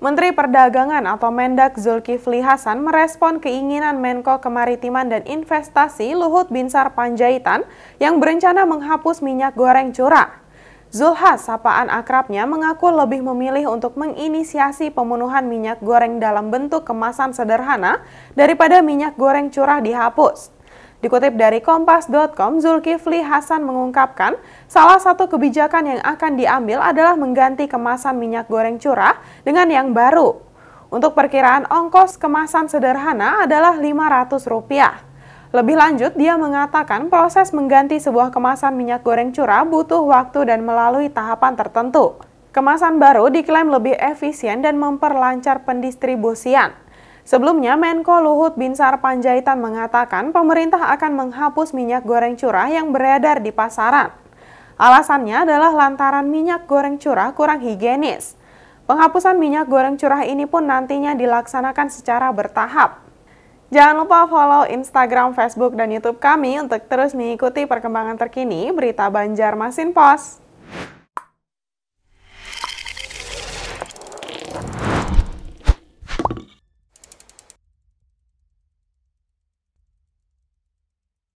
Menteri Perdagangan atau Mendak Zulkifli Hasan merespon keinginan Menko Kemaritiman dan Investasi Luhut Binsar Panjaitan yang berencana menghapus minyak goreng curah. Zulhas, sapaan akrabnya, mengaku lebih memilih untuk menginisiasi pemenuhan minyak goreng dalam bentuk kemasan sederhana daripada minyak goreng curah dihapus. Dikutip dari Kompas.com, Zulkifli Hasan mengungkapkan salah satu kebijakan yang akan diambil adalah mengganti kemasan minyak goreng curah dengan yang baru. Untuk perkiraan ongkos kemasan sederhana adalah Rp500. Lebih lanjut, dia mengatakan proses mengganti sebuah kemasan minyak goreng curah butuh waktu dan melalui tahapan tertentu. Kemasan baru diklaim lebih efisien dan memperlancar pendistribusian. Sebelumnya, Menko Luhut Binsar Panjaitan mengatakan pemerintah akan menghapus minyak goreng curah yang beredar di pasaran. Alasannya adalah lantaran minyak goreng curah kurang higienis. Penghapusan minyak goreng curah ini pun nantinya dilaksanakan secara bertahap. Jangan lupa follow Instagram, Facebook, dan YouTube kami untuk terus mengikuti perkembangan terkini berita Banjarmasin Pos.